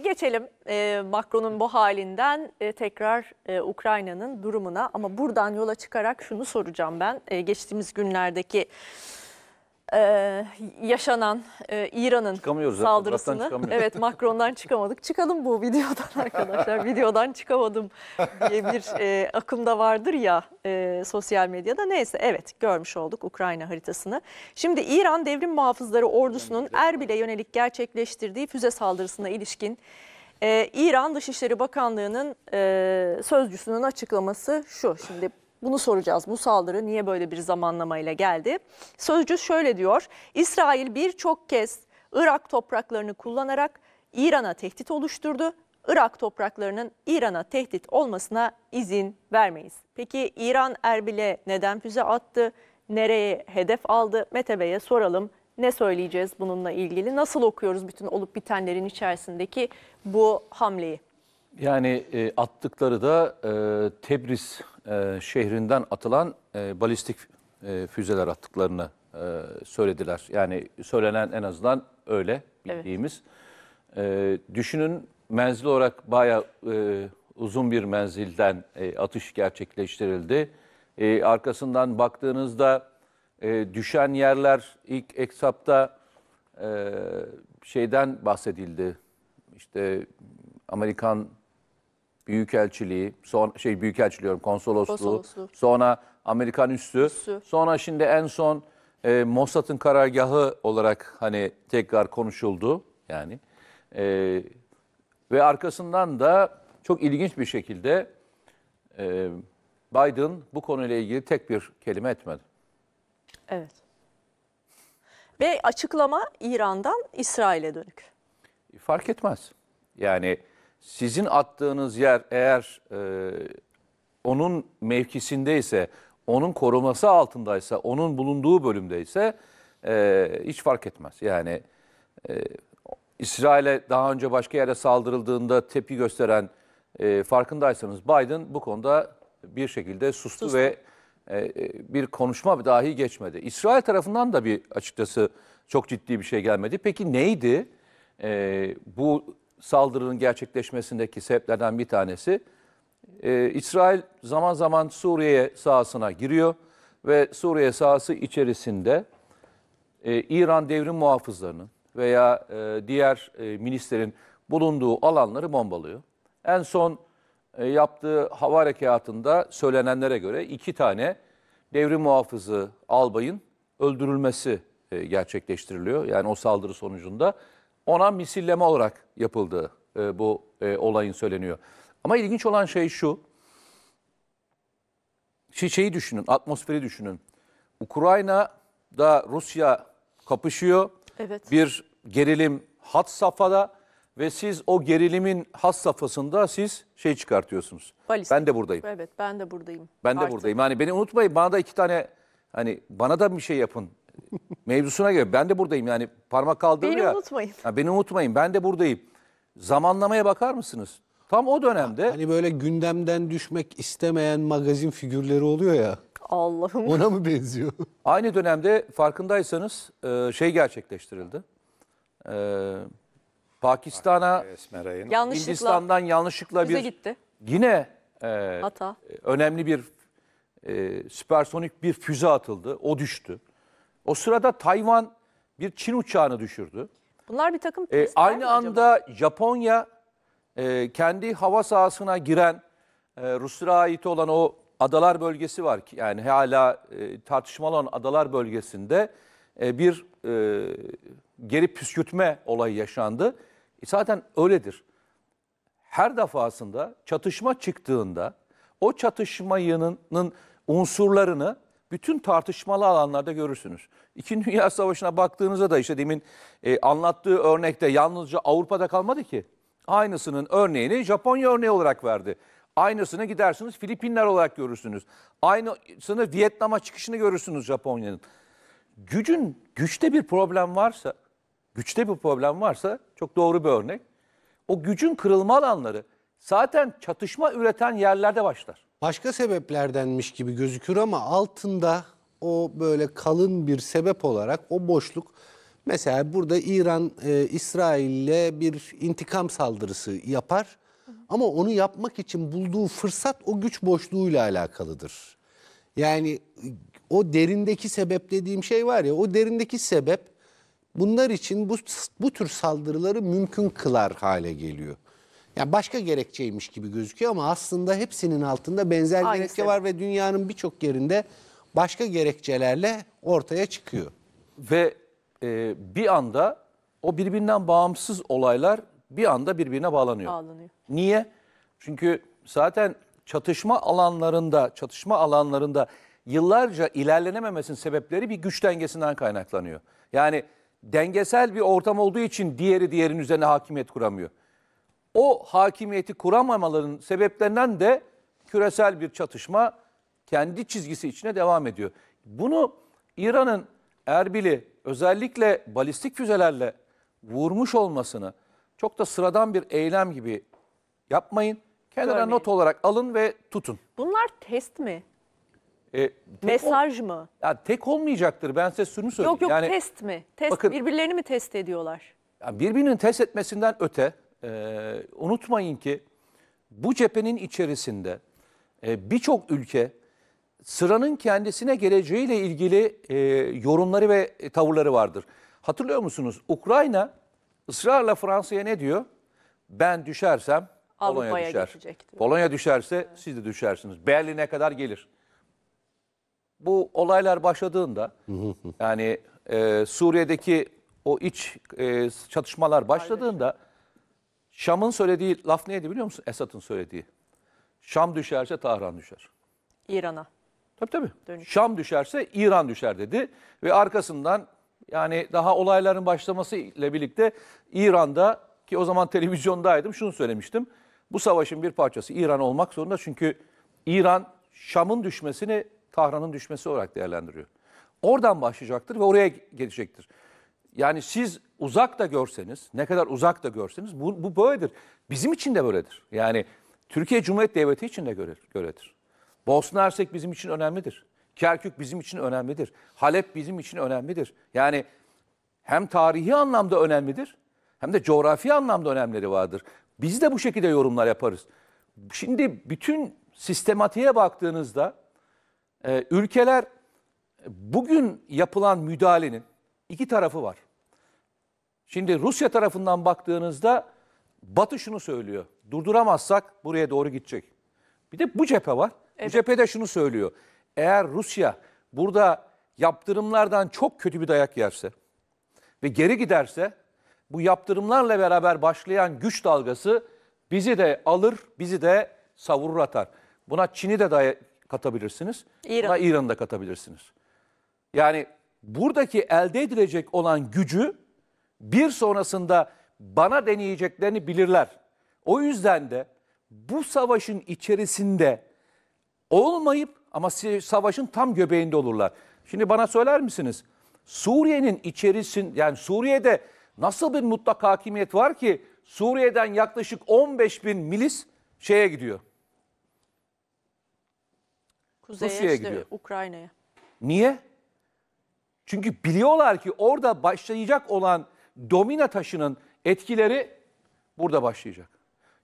Geçelim e, Macron'un bu halinden e, tekrar e, Ukrayna'nın durumuna ama buradan yola çıkarak şunu soracağım ben. E, geçtiğimiz günlerdeki e, yaşanan e, İran'ın saldırısını. Evet Macron'dan çıkamadık. Çıkalım bu videodan arkadaşlar. videodan çıkamadım diye bir e, akımda vardır ya e, sosyal medyada. Neyse evet görmüş olduk Ukrayna haritasını. Şimdi İran devrim muhafızları ordusunun Erbil'e yönelik gerçekleştirdiği füze saldırısına ilişkin ee, İran Dışişleri Bakanlığı'nın e, sözcüsünün açıklaması şu. Şimdi bunu soracağız. Bu saldırı niye böyle bir zamanlamayla geldi? Sözcü şöyle diyor. İsrail birçok kez Irak topraklarını kullanarak İran'a tehdit oluşturdu. Irak topraklarının İran'a tehdit olmasına izin vermeyiz. Peki İran Erbil'e neden füze attı? Nereye hedef aldı? Mete Bey'e soralım. Ne söyleyeceğiz bununla ilgili? Nasıl okuyoruz bütün olup bitenlerin içerisindeki bu hamleyi? Yani e, attıkları da e, Tebriz e, şehrinden atılan e, balistik e, füzeler attıklarını e, söylediler. Yani söylenen en azından öyle bildiğimiz. Evet. E, düşünün menzil olarak bayağı e, uzun bir menzilden e, atış gerçekleştirildi. E, arkasından baktığınızda e, düşen yerler ilk eksapta e, şeyden bahsedildi. İşte Amerikan Büyükelçiliği, son şey Büyükelçiliği diyorum, konsolosluğu, Konsolosluğu. sonra Amerikan üssü, Üssü. sonra şimdi en son e, Mossad'ın karargahı olarak hani tekrar konuşuldu yani. E, ve arkasından da çok ilginç bir şekilde e, Biden bu konuyla ilgili tek bir kelime etmedi. Evet. Ve açıklama İran'dan İsrail'e dönük. Fark etmez. Yani sizin attığınız yer eğer e, onun mevkisindeyse, onun koruması altındaysa, onun bulunduğu bölümdeyse e, hiç fark etmez. Yani e, İsrail'e daha önce başka yere saldırıldığında tepki gösteren e, farkındaysanız Biden bu konuda bir şekilde sustu, sustu. ve e, e bir konuşma dahi geçmedi. İsrail tarafından da bir açıkçası çok ciddi bir şey gelmedi. Peki neydi? E, bu saldırının gerçekleşmesindeki sebeplerden bir tanesi. Ee, İsrail zaman zaman Suriye sahasına giriyor ve Suriye sahası içerisinde e, İran devrim muhafızlarının veya e, diğer e, milislerin bulunduğu alanları bombalıyor. En son e, yaptığı hava harekatında söylenenlere göre iki tane devrim muhafızı albayın öldürülmesi e, gerçekleştiriliyor. Yani o saldırı sonucunda ona misilleme olarak yapıldığı e, bu e, olayın söyleniyor. Ama ilginç olan şey şu. Çiçeği düşünün, atmosferi düşünün. Ukrayna'da Rusya kapışıyor. Evet. Bir gerilim hat safhada ve siz o gerilimin hat safhasında siz şey çıkartıyorsunuz. Balistik. Ben de buradayım. Evet ben de buradayım. Ben de Artık. buradayım. Yani beni unutmayın bana da iki tane hani bana da bir şey yapın mevzusuna göre ben de buradayım yani parmak kaldırıyor Beni ya. unutmayın. Ha, beni unutmayın ben de buradayım. Zamanlamaya bakar mısınız? Tam o dönemde. Hani böyle gündemden düşmek istemeyen magazin figürleri oluyor ya. Allah'ım. Ona mı benziyor? Aynı dönemde farkındaysanız e, şey gerçekleştirildi. E, Pakistan'a, yanlışlıkla, Hindistan'dan yanlışlıkla bir gitti. yine Hata. E, önemli bir e, süpersonik bir füze atıldı. O düştü. O sırada Tayvan bir Çin uçağını düşürdü. Bunlar bir takım e, Aynı anda acaba? Japonya e, kendi hava sahasına giren e, Ruslara ait olan o adalar bölgesi var ki yani hala e, tartışmalı olan adalar bölgesinde e, bir e, geri püskürtme olayı yaşandı. E, zaten öyledir. Her defasında çatışma çıktığında o çatışmanın unsurlarını bütün tartışmalı alanlarda görürsünüz. İkinci Dünya Savaşı'na baktığınızda da işte demin e, anlattığı örnekte yalnızca Avrupa'da kalmadı ki. Aynısının örneğini Japonya örneği olarak verdi. Aynısını gidersiniz Filipinler olarak görürsünüz. Aynısını Vietnam'a çıkışını görürsünüz Japonya'nın. Gücün güçte bir problem varsa, güçte bir problem varsa çok doğru bir örnek. O gücün kırılma alanları zaten çatışma üreten yerlerde başlar. Başka sebeplerdenmiş gibi gözükür ama altında o böyle kalın bir sebep olarak o boşluk mesela burada İran e, İsrail'le bir intikam saldırısı yapar ama onu yapmak için bulduğu fırsat o güç boşluğuyla alakalıdır. Yani o derindeki sebep dediğim şey var ya o derindeki sebep bunlar için bu, bu tür saldırıları mümkün kılar hale geliyor. Yani başka gerekçeymiş gibi gözüküyor ama aslında hepsinin altında benzer Aynısı. gerekçe var ve dünyanın birçok yerinde başka gerekçelerle ortaya çıkıyor. Ve e, bir anda o birbirinden bağımsız olaylar bir anda birbirine bağlanıyor. Bağlanıyor. Niye? Çünkü zaten çatışma alanlarında, çatışma alanlarında yıllarca ilerlenememesinin sebepleri bir güç dengesinden kaynaklanıyor. Yani dengesel bir ortam olduğu için diğeri diğerinin üzerine hakimiyet kuramıyor o hakimiyeti kuramamaların sebeplerinden de küresel bir çatışma kendi çizgisi içine devam ediyor. Bunu İran'ın Erbil'i özellikle balistik füzelerle vurmuş olmasını çok da sıradan bir eylem gibi yapmayın. Kenara Görmeyin. not olarak alın ve tutun. Bunlar test mi? E, Mesaj ol, mı? Ya tek olmayacaktır. Ben size şunu söyleyeyim. Yok yok yani, test mi? Test bakın, birbirlerini mi test ediyorlar? Ya birbirinin test etmesinden öte e, unutmayın ki bu cephenin içerisinde e, birçok ülke sıranın kendisine geleceğiyle ilgili e, yorumları ve tavırları vardır. Hatırlıyor musunuz? Ukrayna ısrarla Fransa'ya ne diyor? Ben düşersem Polonya düşer. Geçecek, Polonya düşerse evet. siz de düşersiniz. Berlin'e kadar gelir. Bu olaylar başladığında yani e, Suriye'deki o iç e, çatışmalar başladığında Şam'ın söylediği laf neydi biliyor musun? Esat'ın söylediği. Şam düşerse Tahran düşer. İran'a. Tabii tabii. Dönüş. Şam düşerse İran düşer dedi. Ve arkasından yani daha olayların başlaması ile birlikte İran'da ki o zaman televizyondaydım şunu söylemiştim. Bu savaşın bir parçası İran olmak zorunda çünkü İran Şam'ın düşmesini Tahran'ın düşmesi olarak değerlendiriyor. Oradan başlayacaktır ve oraya gelecektir. Yani siz uzak da görseniz, ne kadar uzak da görseniz bu, bu böyledir. Bizim için de böyledir. Yani Türkiye Cumhuriyet Devleti için de böyledir. Bosna Hersek bizim için önemlidir. Kerkük bizim için önemlidir. Halep bizim için önemlidir. Yani hem tarihi anlamda önemlidir hem de coğrafi anlamda önemleri vardır. Biz de bu şekilde yorumlar yaparız. Şimdi bütün sistematiğe baktığınızda e, ülkeler bugün yapılan müdahalenin iki tarafı var. Şimdi Rusya tarafından baktığınızda Batı şunu söylüyor. Durduramazsak buraya doğru gidecek. Bir de bu cephe var. Evet. Bu cephede şunu söylüyor. Eğer Rusya burada yaptırımlardan çok kötü bir dayak yerse ve geri giderse bu yaptırımlarla beraber başlayan güç dalgası bizi de alır, bizi de savurur atar. Buna Çin'i de katabilirsiniz. İran. Buna İran'ı da katabilirsiniz. Yani buradaki elde edilecek olan gücü bir sonrasında bana deneyeceklerini bilirler. O yüzden de bu savaşın içerisinde olmayıp ama savaşın tam göbeğinde olurlar. Şimdi bana söyler misiniz? Suriye'nin içerisinde yani Suriye'de nasıl bir mutlak hakimiyet var ki Suriye'den yaklaşık 15 bin milis şeye gidiyor. Kuzeye işte, gidiyor. Ukrayna'ya. Niye? Çünkü biliyorlar ki orada başlayacak olan domina taşının etkileri burada başlayacak.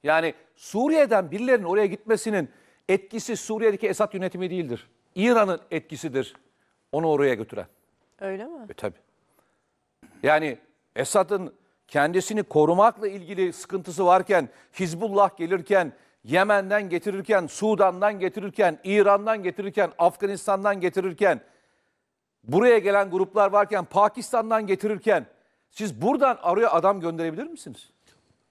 Yani Suriye'den birilerinin oraya gitmesinin etkisi Suriye'deki Esad yönetimi değildir. İran'ın etkisidir onu oraya götüren. Öyle mi? E, tabii. Yani Esad'ın kendisini korumakla ilgili sıkıntısı varken, Hizbullah gelirken, Yemen'den getirirken, Sudan'dan getirirken, İran'dan getirirken, Afganistan'dan getirirken buraya gelen gruplar varken Pakistan'dan getirirken siz buradan araya adam gönderebilir misiniz?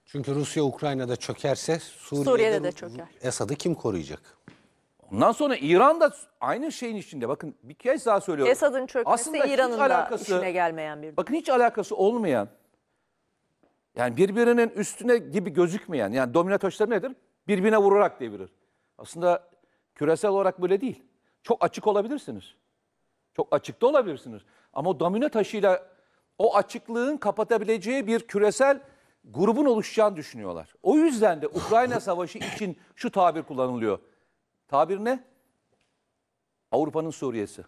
Çünkü Rusya Ukrayna'da çökerse Suriye'de, Suriye'de de çöker. Esad'ı kim koruyacak? Ondan sonra İran da aynı şeyin içinde. Bakın bir kez daha söylüyorum. Esad'ın çökmesi aslında İran'ın da işine gelmeyen bir durum. Bakın hiç alakası olmayan, yani birbirinin üstüne gibi gözükmeyen, yani domino taşları nedir? Birbirine vurarak devirir. Aslında küresel olarak böyle değil. Çok açık olabilirsiniz. Çok açıkta olabilirsiniz. Ama o domino taşıyla o açıklığın kapatabileceği bir küresel grubun oluşacağını düşünüyorlar. O yüzden de Ukrayna Savaşı için şu tabir kullanılıyor. Tabir ne? Avrupa'nın Suriye'si.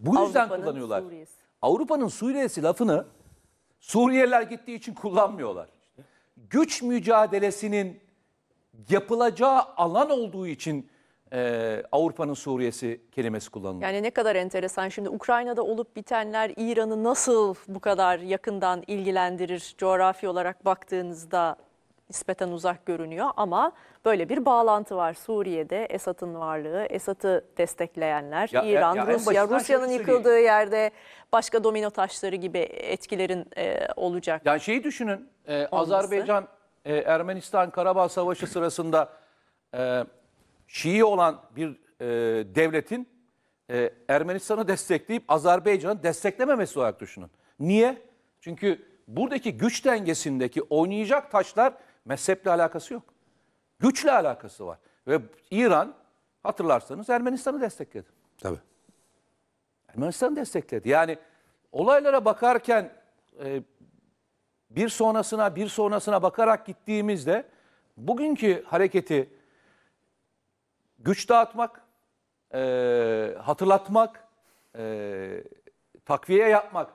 Bu yüzden Avrupa'nın kullanıyorlar. Suriye'si. Avrupa'nın Suriye'si lafını Suriyeliler gittiği için kullanmıyorlar. Güç mücadelesinin yapılacağı alan olduğu için e, Avrupa'nın Suriye'si kelimesi kullanılıyor. Yani ne kadar enteresan. Şimdi Ukrayna'da olup bitenler İran'ı nasıl bu kadar yakından ilgilendirir coğrafi olarak baktığınızda nispeten uzak görünüyor ama böyle bir bağlantı var. Suriye'de Esad'ın varlığı, Esad'ı destekleyenler, ya, e, İran, ya, Rusya, Rusya'nın yıkıldığı yerde başka domino taşları gibi etkilerin e, olacak. Yani şeyi düşünün, e, Azerbaycan, e, Ermenistan, Karabağ Savaşı sırasında... E, Şii olan bir e, devletin e, Ermenistan'ı destekleyip Azerbaycan'ı desteklememesi olarak düşünün. Niye? Çünkü buradaki güç dengesindeki oynayacak taşlar mezheple alakası yok. Güçle alakası var. Ve İran hatırlarsanız Ermenistan'ı destekledi. Tabii. Ermenistan'ı destekledi. Yani olaylara bakarken e, bir sonrasına bir sonrasına bakarak gittiğimizde bugünkü hareketi güç dağıtmak, e, hatırlatmak, e, takviye yapmak.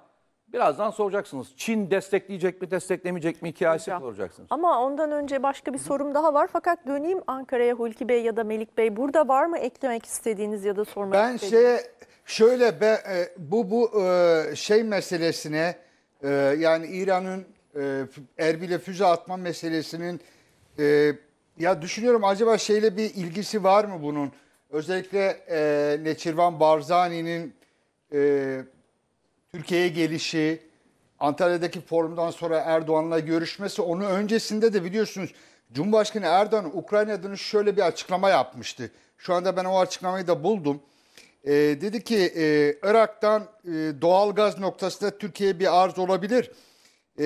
Birazdan soracaksınız. Çin destekleyecek mi, desteklemeyecek mi hikayesi Hocam. soracaksınız. Ama ondan önce başka bir sorum daha var. Fakat döneyim Ankara'ya Hulki Bey ya da Melik Bey. Burada var mı eklemek istediğiniz ya da sormak Ben istediğiniz? şeye şöyle be, e, bu bu e, şey meselesine e, yani İran'ın Erbil'e füze atma meselesinin ya düşünüyorum acaba şeyle bir ilgisi var mı bunun? Özellikle e, Neçirvan Barzani'nin e, Türkiye'ye gelişi, Antalya'daki forumdan sonra Erdoğan'la görüşmesi, onun öncesinde de biliyorsunuz Cumhurbaşkanı Erdoğan Ukrayna adına şöyle bir açıklama yapmıştı. Şu anda ben o açıklamayı da buldum. E, dedi ki e, Irak'tan e, doğalgaz noktasında Türkiye'ye bir arz olabilir. E,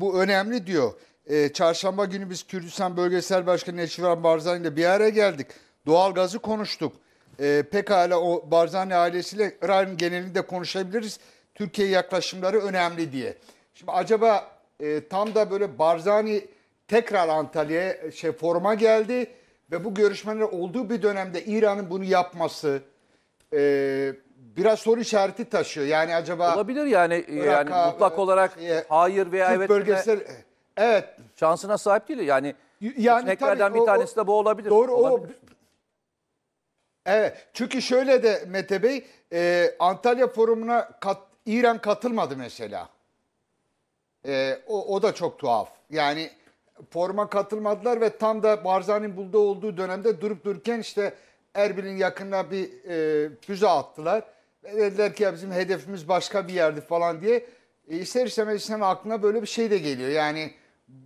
bu önemli diyor e, çarşamba günü biz Kürdistan Bölgesel Başkanı Eşivan Barzani ile bir araya geldik. Doğalgazı konuştuk. E, pekala o Barzani ailesiyle İran genelinde konuşabiliriz. Türkiye yaklaşımları önemli diye. Şimdi acaba e, tam da böyle Barzani tekrar Antalya'ya şey forma geldi ve bu görüşmeler olduğu bir dönemde İran'ın bunu yapması e, biraz soru işareti taşıyor. Yani acaba olabilir yani Irak'a, yani mutlak olarak şeye, hayır veya Türk evet bölgesel de Evet. Şansına sahip değil. Yani, yani seçeneklerden tabii, bir o, tanesi de bu olabilir. Doğru olabilir. o. Evet. Çünkü şöyle de Mete Bey e, Antalya Forumu'na kat, İran katılmadı mesela. E, o, o da çok tuhaf. Yani forma katılmadılar ve tam da Barzani'nin bulda olduğu dönemde durup dururken işte Erbil'in yakınına bir e, füze attılar. Ve dediler ki ya bizim hedefimiz başka bir yerdi falan diye. E, ister istemez insanın aklına böyle bir şey de geliyor. Yani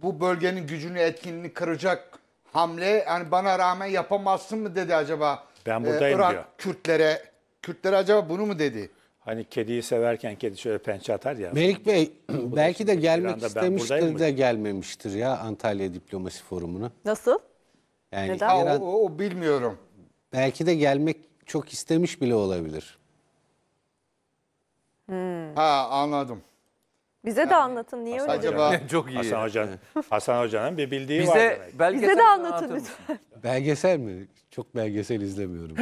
bu bölgenin gücünü etkinliğini kıracak hamle yani bana rağmen yapamazsın mı dedi acaba? Ben ee, buradayım ee, Irak diyor. Kürtlere Kürtlere acaba bunu mu dedi? Hani kediyi severken kedi şöyle pençe atar ya. Melik Bey belki de gelmek istemiştir de gelmemiştir ya Antalya Diplomasi Forumu'na. Nasıl? Yani Neden? Ha, o, o, o bilmiyorum. Belki de gelmek çok istemiş bile olabilir. Hmm. Ha anladım. Bize de anlatın niye öyle Acaba- Çok iyi. Hasan Hoca'nın Hasan Hoca'nın bir bildiği var Bize demek. Bize de anlatın lütfen. Belgesel mi? Çok belgesel izlemiyorum.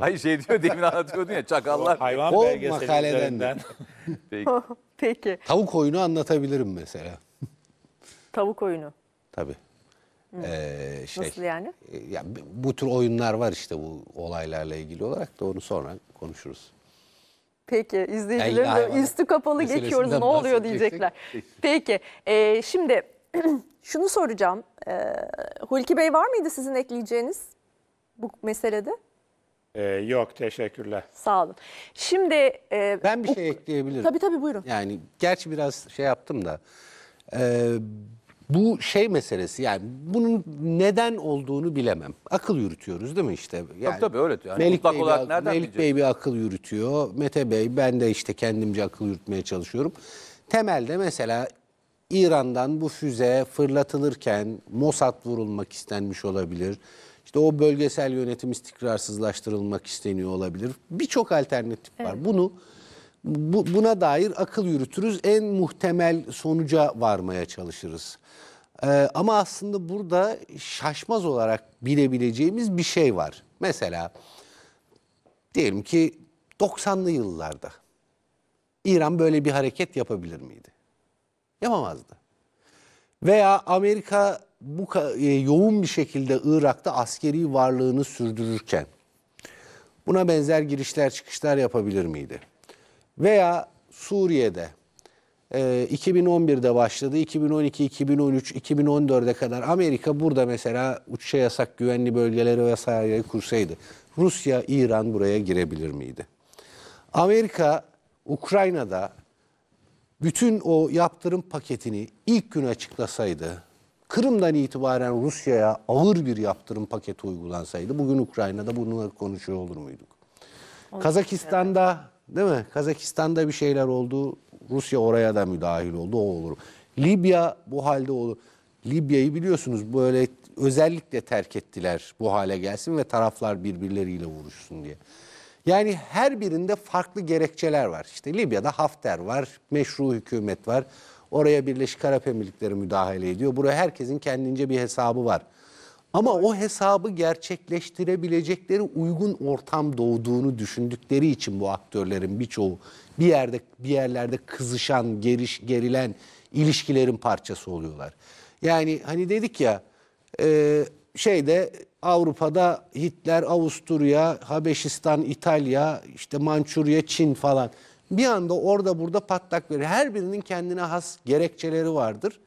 Hayır şey diyor demin anlatıyordun ya çakallar. Hayvan O makaleden de. Peki. Peki Tavuk oyunu anlatabilirim mesela. tavuk oyunu Tabii. Ee, şey, nasıl yani? e, ya bu tür oyunlar var işte bu olaylarla ilgili olarak da onu sonra konuşuruz. Peki izleyicilerin de üstü kapalı geçiyoruz ne oluyor diyecekler. Peki e, şimdi şunu soracağım. E, Hulki Bey var mıydı sizin ekleyeceğiniz bu meselede? Ee, yok teşekkürler. Sağ olun. Şimdi e, ben bir şey ekleyebilirim. Tabii tabii buyurun. Yani gerçi biraz şey yaptım da e, bu şey meselesi yani bunun neden olduğunu bilemem. Akıl yürütüyoruz değil mi işte? Yani, tabii tabii öyle. Yani Melik, Bey, olarak nereden Melik Bey bir akıl yürütüyor. Mete Bey ben de işte kendimce akıl yürütmeye çalışıyorum. Temelde mesela İran'dan bu füze fırlatılırken Mossad vurulmak istenmiş olabilir. İşte o bölgesel yönetim istikrarsızlaştırılmak isteniyor olabilir. Birçok alternatif var. Evet. Bunu bu, buna dair akıl yürütürüz. En muhtemel sonuca varmaya çalışırız. Ee, ama aslında burada şaşmaz olarak bilebileceğimiz bir şey var. Mesela diyelim ki 90'lı yıllarda İran böyle bir hareket yapabilir miydi? Yapamazdı. Veya Amerika bu e, yoğun bir şekilde Irak'ta askeri varlığını sürdürürken buna benzer girişler çıkışlar yapabilir miydi? Veya Suriye'de e, ee, 2011'de başladı. 2012, 2013, 2014'e kadar Amerika burada mesela uçuşa yasak güvenli bölgeleri vesaire kursaydı. Rusya, İran buraya girebilir miydi? Amerika Ukrayna'da bütün o yaptırım paketini ilk gün açıklasaydı, Kırım'dan itibaren Rusya'ya ağır bir yaptırım paketi uygulansaydı bugün Ukrayna'da bunu konuşuyor olur muyduk? Olur. Kazakistan'da Değil mi? Kazakistan'da bir şeyler oldu. Rusya oraya da müdahil oldu. O olur. Libya bu halde olur. Libya'yı biliyorsunuz böyle özellikle terk ettiler bu hale gelsin ve taraflar birbirleriyle vuruşsun diye. Yani her birinde farklı gerekçeler var. İşte Libya'da Hafter var, meşru hükümet var. Oraya Birleşik Arap Emirlikleri müdahale ediyor. Buraya herkesin kendince bir hesabı var. Ama o hesabı gerçekleştirebilecekleri uygun ortam doğduğunu düşündükleri için bu aktörlerin birçoğu bir yerde bir yerlerde kızışan, geriş, gerilen ilişkilerin parçası oluyorlar. Yani hani dedik ya e, şeyde Avrupa'da Hitler, Avusturya, Habeşistan, İtalya, işte Mançurya, Çin falan bir anda orada burada patlak verir. Her birinin kendine has gerekçeleri vardır.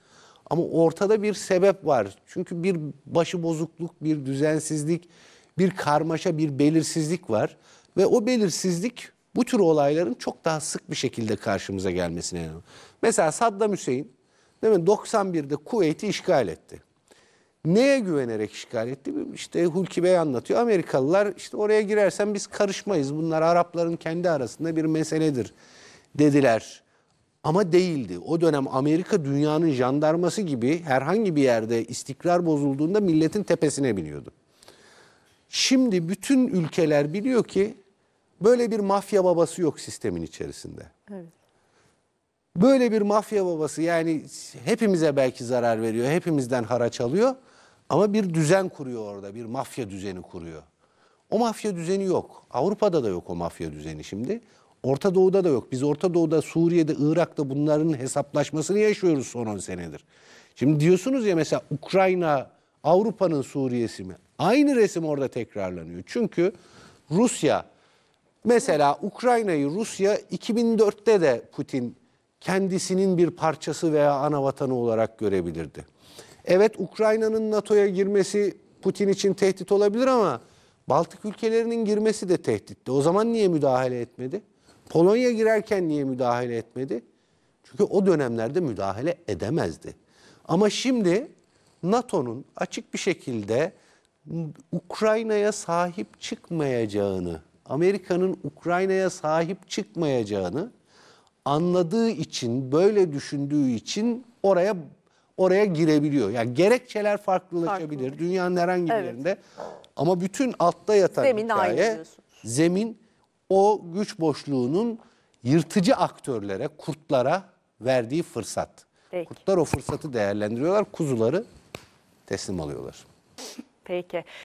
Ama ortada bir sebep var. Çünkü bir başı bozukluk, bir düzensizlik, bir karmaşa, bir belirsizlik var. Ve o belirsizlik bu tür olayların çok daha sık bir şekilde karşımıza gelmesine neden Mesela Saddam Hüseyin değil mi? 91'de Kuveyt'i işgal etti. Neye güvenerek işgal etti? İşte Hulki Bey anlatıyor. Amerikalılar işte oraya girersen biz karışmayız. Bunlar Arapların kendi arasında bir meseledir dediler ama değildi. O dönem Amerika dünyanın jandarması gibi herhangi bir yerde istikrar bozulduğunda milletin tepesine biniyordu. Şimdi bütün ülkeler biliyor ki böyle bir mafya babası yok sistemin içerisinde. Evet. Böyle bir mafya babası yani hepimize belki zarar veriyor, hepimizden haraç alıyor ama bir düzen kuruyor orada, bir mafya düzeni kuruyor. O mafya düzeni yok. Avrupa'da da yok o mafya düzeni şimdi. Orta Doğu'da da yok. Biz Orta Doğu'da, Suriye'de, Irak'ta bunların hesaplaşmasını yaşıyoruz son 10 senedir. Şimdi diyorsunuz ya mesela Ukrayna Avrupa'nın Suriye'si mi? Aynı resim orada tekrarlanıyor. Çünkü Rusya mesela Ukrayna'yı Rusya 2004'te de Putin kendisinin bir parçası veya ana vatanı olarak görebilirdi. Evet Ukrayna'nın NATO'ya girmesi Putin için tehdit olabilir ama Baltık ülkelerinin girmesi de tehditti. O zaman niye müdahale etmedi? Polonya girerken niye müdahale etmedi? Çünkü o dönemlerde müdahale edemezdi. Ama şimdi NATO'nun açık bir şekilde Ukrayna'ya sahip çıkmayacağını, Amerika'nın Ukrayna'ya sahip çıkmayacağını anladığı için, böyle düşündüğü için oraya oraya girebiliyor. Yani gerekçeler farklılaşabilir Farklı. dünyanın herhangi bir evet. yerinde. Ama bütün altta yatan zemin hikaye, zemin o güç boşluğunun yırtıcı aktörlere, kurtlara verdiği fırsat. Peki. Kurtlar o fırsatı değerlendiriyorlar, kuzuları teslim alıyorlar. Peki.